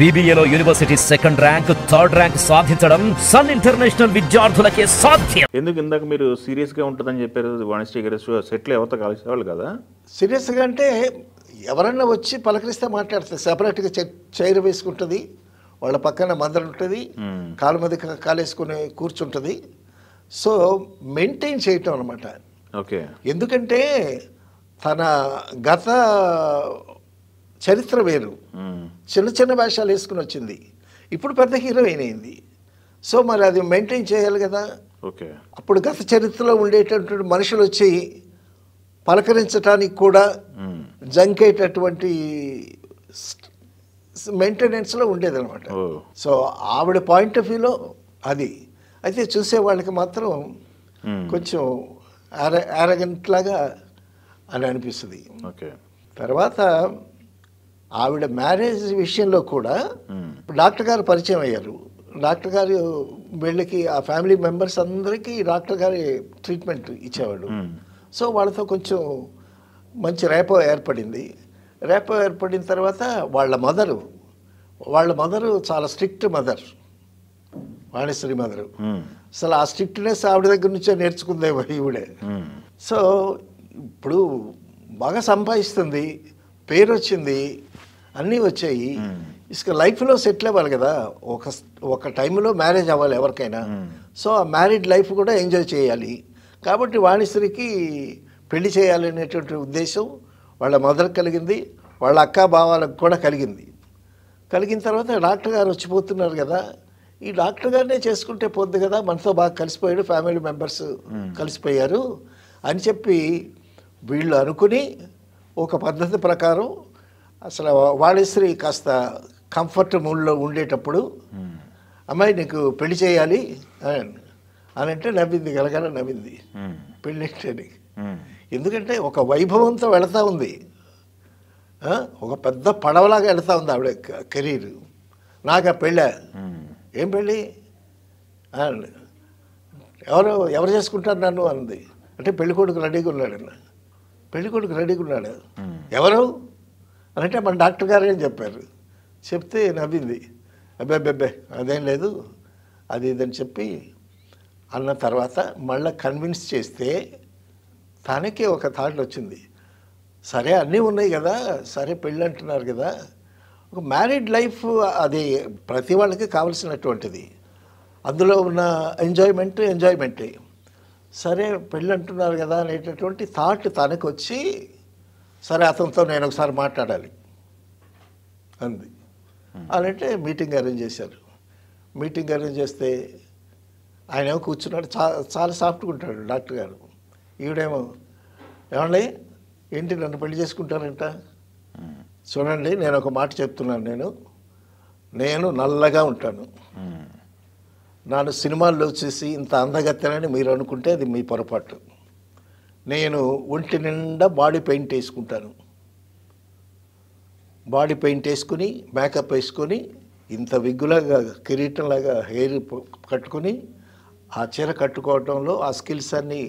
బీబీఏలో university second rank third rank సాధించడం Sun international విద్యార్థులకే సాధ్యం ఎందుకు ఇందాక మీరు సీరియస్ గా ఉంటుందని చెప్పారు వాణిశ్రీ గారు సెటిల్ ఎవరితో కాల్చేవాళ్ళు కదా సీరియస్ గా అంటే ఎవరన్నా వచ్చి పలకరిస్తే మాట్లాడుతుంది సపరేట్గా చైర్ వేసుకుంటుంది వాళ్ళ పక్కన మందరం ఉంటుంది కాలు మీద కాలేసుకుని కూర్చుంటుంది సో మెయింటైన్ చేయటం అనమాట ఓకే ఎందుకంటే తన గత చరిత్ర వేరు చిన్న చిన్న వేషాలు వేసుకుని వచ్చింది ఇప్పుడు పెద్ద హీరోయిన్ అయింది సో మరి అది మెయింటైన్ చేయాలి కదా ఓకే అప్పుడు గత చరిత్రలో ఉండేటటువంటి మనుషులు వచ్చి పలకరించడానికి కూడా జంకేటటువంటి మెయింటెనెన్స్లో ఉండేది అనమాట సో ఆవిడ పాయింట్ ఆఫ్ వ్యూలో అది అయితే చూసే వాళ్ళకి మాత్రం కొంచెం ఆరగంట్లాగా అని అనిపిస్తుంది ఓకే తర్వాత ఆవిడ మ్యారేజ్ విషయంలో కూడా డాక్టర్ గారు పరిచయం అయ్యారు డాక్టర్ గారు వీళ్ళకి ఆ ఫ్యామిలీ మెంబర్స్ అందరికీ డాక్టర్ గారి ట్రీట్మెంట్ ఇచ్చేవాడు సో వాళ్ళతో కొంచెం మంచి రేపో ఏర్పడింది రేపో ఏర్పడిన తర్వాత వాళ్ళ మదరు వాళ్ళ మదరు చాలా స్ట్రిక్ట్ మదర్ వాణిశ్వరి మదరు అసలు ఆ స్ట్రిక్ట్నెస్ ఆవిడ దగ్గర నుంచే నేర్చుకుందేమో ఈవిడే సో ఇప్పుడు బాగా సంపాదిస్తుంది పేరు వచ్చింది అన్నీ వచ్చాయి ఇసుక లైఫ్లో సెటిల్ అవ్వాలి కదా ఒక ఒక టైంలో మ్యారేజ్ అవ్వాలి ఎవరికైనా సో ఆ మ్యారీడ్ లైఫ్ కూడా ఎంజాయ్ చేయాలి కాబట్టి వాణిశ్రీకి పెళ్లి చేయాలనేటువంటి ఉద్దేశం వాళ్ళ మదర్కి కలిగింది వాళ్ళ అక్క భావాలకు కూడా కలిగింది కలిగిన తర్వాత డాక్టర్ గారు వచ్చిపోతున్నారు కదా ఈ డాక్టర్ గారినే చేసుకుంటే పోద్ది కదా మనతో బాగా కలిసిపోయాడు ఫ్యామిలీ మెంబర్స్ కలిసిపోయారు అని చెప్పి వీళ్ళు అనుకుని ఒక పద్ధతి ప్రకారం అసలు వాణిశ్రీ కాస్త కంఫర్ట్ మూడ్లో ఉండేటప్పుడు అమ్మాయి నీకు పెళ్లి చేయాలి అని అంటే నవ్వింది గలగల నవ్వింది పెళ్ళి అంటే ఎందుకంటే ఒక వైభవంతో వెళతా ఉంది ఒక పెద్ద పడవలాగా వెళతా ఉంది ఆవిడ కెరీర్ నాకు ఆ పెళ్ళ ఏం పెళ్ళి ఎవరు ఎవరు చేసుకుంటారు నన్ను అంది అంటే పెళ్ళికొడుకు రెడీగా ఉన్నాడు అన్న పెళ్ళికొడుకు రెడీగా ఉన్నాడు ఎవరు అంటే మన డాక్టర్ గారు ఏం చెప్పారు చెప్తే నవ్వింది అబ్బే అబ్బే అదేం లేదు అది ఇదని చెప్పి అన్న తర్వాత మళ్ళీ కన్విన్స్ చేస్తే తనకే ఒక థాట్ వచ్చింది సరే అన్నీ ఉన్నాయి కదా సరే పెళ్ళి అంటున్నారు కదా ఒక మ్యారీడ్ లైఫ్ అది ప్రతి వాళ్ళకి కావలసినటువంటిది అందులో ఉన్న ఎంజాయ్మెంట్ ఎంజాయ్మెంటే సరే పెళ్ళి అంటున్నారు కదా అనేటటువంటి థాట్ తనకు వచ్చి సరే అతనితో నేను ఒకసారి మాట్లాడాలి అంది అలాంటే మీటింగ్ అరేంజ్ చేశారు మీటింగ్ అరేంజ్ చేస్తే ఆయన ఏమో కూర్చున్నాడు చాలా చాలా సాఫ్ట్గా ఉంటాడు డాక్టర్ గారు ఈవిడేమో ఏమండి ఏంటి నన్ను పెళ్లి చేసుకుంటారంట చూడండి నేను ఒక మాట చెప్తున్నాను నేను నేను నల్లగా ఉంటాను నన్ను సినిమాల్లో చూసి ఇంత అందగత్తెనని మీరు అనుకుంటే అది మీ పొరపాటు నేను ఒంటి నిండా బాడీ పెయింట్ వేసుకుంటాను బాడీ పెయింట్ వేసుకుని మేకప్ వేసుకొని ఇంత విగ్గులాగా కిరీటంలాగా హెయిర్ కట్టుకుని ఆ చీర కట్టుకోవడంలో ఆ స్కిల్స్ అన్నీ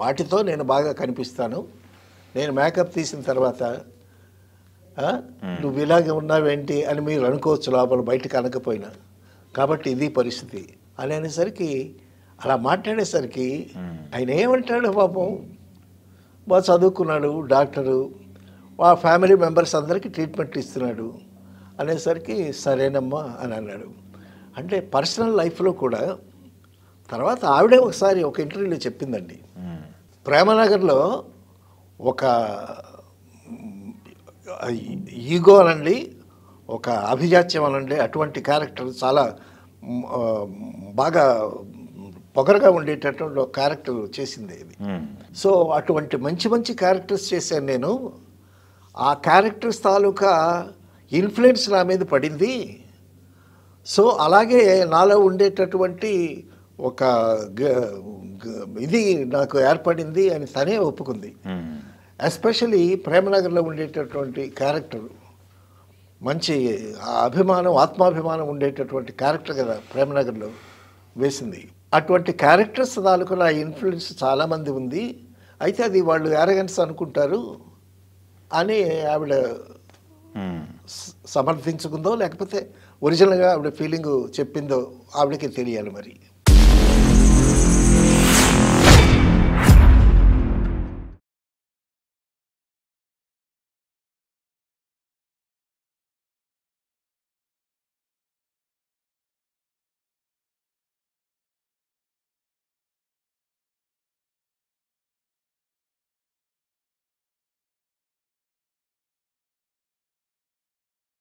వాటితో నేను బాగా కనిపిస్తాను నేను మేకప్ తీసిన తర్వాత నువ్వు ఇలాగే ఉన్నావేంటి అని మీరు అనుకోవచ్చు లోపల బయటకు అనకపోయినా కాబట్టి ఇది పరిస్థితి అని అనేసరికి అలా మాట్లాడేసరికి ఆయన ఏమంటాడు పాపం బాగా చదువుకున్నాడు డాక్టరు ఆ ఫ్యామిలీ మెంబర్స్ అందరికీ ట్రీట్మెంట్ ఇస్తున్నాడు అనేసరికి సరేనమ్మా అని అన్నాడు అంటే పర్సనల్ లైఫ్లో కూడా తర్వాత ఆవిడే ఒకసారి ఒక ఇంటర్వ్యూలో చెప్పిందండి ప్రేమనగర్లో ఒక ఈగో అనండి ఒక అభిజాత్యం అనండి అటువంటి క్యారెక్టర్ చాలా బాగా పొగరగా ఉండేటటువంటి ఒక క్యారెక్టర్ చేసింది ఇది hmm. సో అటువంటి మంచి మంచి క్యారెక్టర్స్ చేశాను నేను ఆ క్యారెక్టర్స్ తాలూకా ఇన్ఫ్లుయెన్స్ నా మీద పడింది సో అలాగే నాలో ఉండేటటువంటి ఒక ఇది నాకు ఏర్పడింది అని తనే ఒప్పుకుంది ఎస్పెషలీ hmm. ప్రేమనగర్లో ఉండేటటువంటి క్యారెక్టర్ మంచి అభిమానం ఆత్మాభిమానం ఉండేటటువంటి క్యారెక్టర్ కదా ప్రేమనగర్లో వేసింది అటువంటి క్యారెక్టర్స్ తాలూకు నా ఇన్ఫ్లుయెన్స్ చాలామంది ఉంది అయితే అది వాళ్ళు యారగన్స్ అనుకుంటారు అని ఆవిడ hmm. సమర్థించుకుందో లేకపోతే ఒరిజినల్గా ఆవిడ ఫీలింగ్ చెప్పిందో ఆవిడకి తెలియాలి మరి